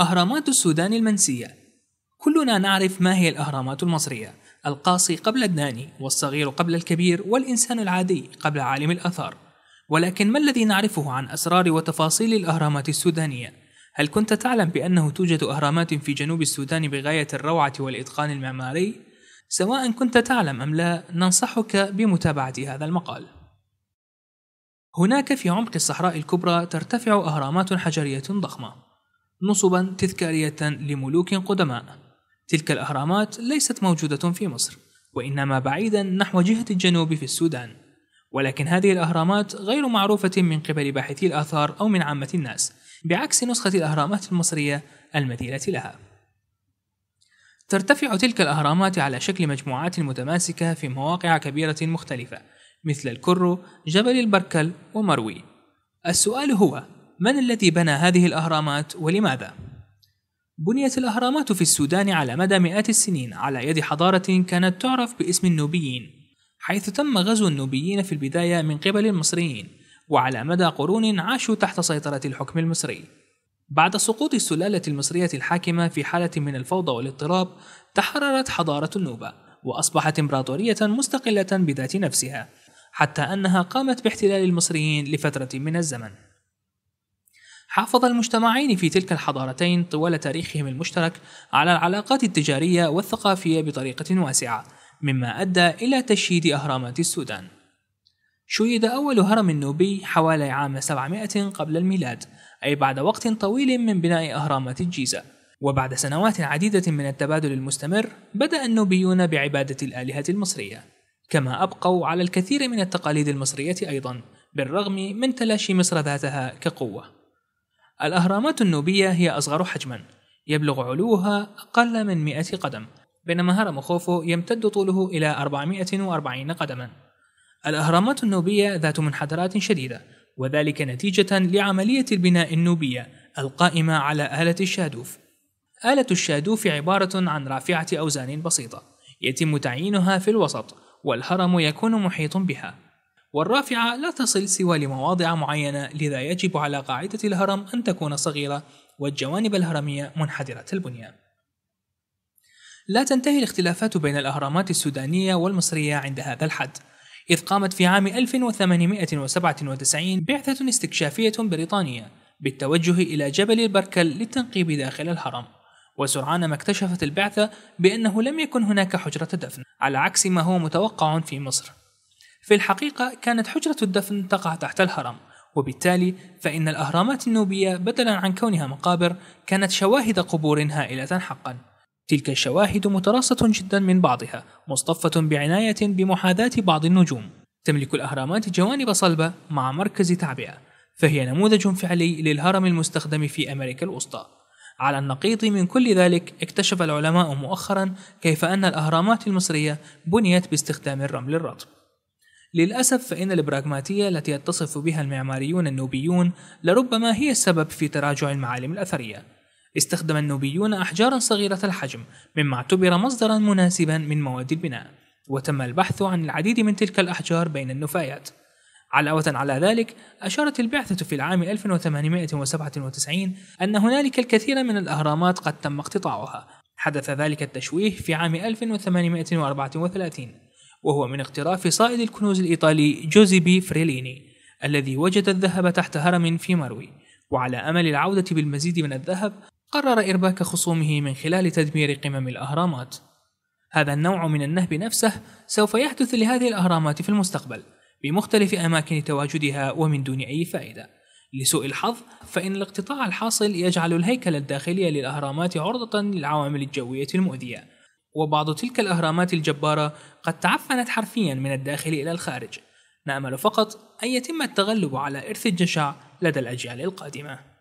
أهرامات السودان المنسية كلنا نعرف ما هي الأهرامات المصرية القاصي قبل الداني والصغير قبل الكبير والإنسان العادي قبل عالم الآثار ولكن ما الذي نعرفه عن أسرار وتفاصيل الأهرامات السودانية؟ هل كنت تعلم بأنه توجد أهرامات في جنوب السودان بغاية الروعة والإتقان المعماري؟ سواء كنت تعلم أم لا ننصحك بمتابعة هذا المقال هناك في عمق الصحراء الكبرى ترتفع أهرامات حجرية ضخمة نصبا تذكارية لملوك قدماء تلك الأهرامات ليست موجودة في مصر وإنما بعيدا نحو جهة الجنوب في السودان ولكن هذه الأهرامات غير معروفة من قبل باحثي الآثار أو من عامة الناس بعكس نسخة الأهرامات المصرية المثيلة لها ترتفع تلك الأهرامات على شكل مجموعات متماسكة في مواقع كبيرة مختلفة مثل الكرو، جبل البركل ومروي السؤال هو من الذي بنى هذه الأهرامات ولماذا؟ بنيت الأهرامات في السودان على مدى مئات السنين على يد حضارة كانت تعرف باسم النوبيين حيث تم غزو النوبيين في البداية من قبل المصريين وعلى مدى قرون عاشوا تحت سيطرة الحكم المصري بعد سقوط السلالة المصرية الحاكمة في حالة من الفوضى والاضطراب تحررت حضارة النوبة وأصبحت إمبراطورية مستقلة بذات نفسها حتى أنها قامت باحتلال المصريين لفترة من الزمن حافظ المجتمعين في تلك الحضارتين طوال تاريخهم المشترك على العلاقات التجارية والثقافية بطريقة واسعة، مما أدى إلى تشييد أهرامات السودان. شيد أول هرم نوبي حوالي عام 700 قبل الميلاد، أي بعد وقت طويل من بناء أهرامات الجيزة. وبعد سنوات عديدة من التبادل المستمر، بدأ النوبيون بعبادة الآلهة المصرية، كما أبقوا على الكثير من التقاليد المصرية أيضًا، بالرغم من تلاشي مصر ذاتها كقوة. الأهرامات النوبية هي أصغر حجما يبلغ علوها أقل من 100 قدم بينما هرم خوفو يمتد طوله إلى 440 قدما الأهرامات النوبية ذات منحدرات شديدة وذلك نتيجة لعملية البناء النوبية القائمة على آلة الشادوف آلة الشادوف عبارة عن رافعة أوزان بسيطة يتم تعيينها في الوسط والهرم يكون محيط بها والرافعة لا تصل سوى لمواضع معينة لذا يجب على قاعدة الهرم أن تكون صغيرة والجوانب الهرمية منحدرة البنية لا تنتهي الاختلافات بين الأهرامات السودانية والمصرية عند هذا الحد إذ قامت في عام 1897 بعثة استكشافية بريطانية بالتوجه إلى جبل البركل للتنقيب داخل الهرم وسرعان ما اكتشفت البعثة بأنه لم يكن هناك حجرة دفن على عكس ما هو متوقع في مصر في الحقيقة كانت حجرة الدفن تقع تحت الهرم وبالتالي فإن الأهرامات النوبية بدلا عن كونها مقابر كانت شواهد قبور هائلة حقا تلك الشواهد متراصة جدا من بعضها مصطفة بعناية بمحاذاة بعض النجوم تملك الأهرامات جوانب صلبة مع مركز تعبئة فهي نموذج فعلي للهرم المستخدم في أمريكا الوسطى على النقيض من كل ذلك اكتشف العلماء مؤخرا كيف أن الأهرامات المصرية بنيت باستخدام الرمل الرطب للأسف فإن البراغماتية التي يتصف بها المعماريون النوبيون لربما هي السبب في تراجع المعالم الأثرية. استخدم النوبيون أحجارا صغيرة الحجم مما اعتبر مصدرا مناسبا من مواد البناء، وتم البحث عن العديد من تلك الأحجار بين النفايات. علاوة على ذلك، أشارت البعثة في العام 1897 أن هنالك الكثير من الأهرامات قد تم اقتطاعها. حدث ذلك التشويه في عام 1834 وهو من اقتراف صائد الكنوز الإيطالي جوزيبي فريليني الذي وجد الذهب تحت هرم في مروي وعلى أمل العودة بالمزيد من الذهب قرر إرباك خصومه من خلال تدمير قمم الأهرامات هذا النوع من النهب نفسه سوف يحدث لهذه الأهرامات في المستقبل بمختلف أماكن تواجدها ومن دون أي فائدة لسوء الحظ فإن الاقتطاع الحاصل يجعل الهيكل الداخلي للأهرامات عرضة للعوامل الجوية المؤذية وبعض تلك الأهرامات الجبارة قد تعفنت حرفيا من الداخل إلى الخارج نأمل فقط أن يتم التغلب على إرث الجشع لدى الأجيال القادمة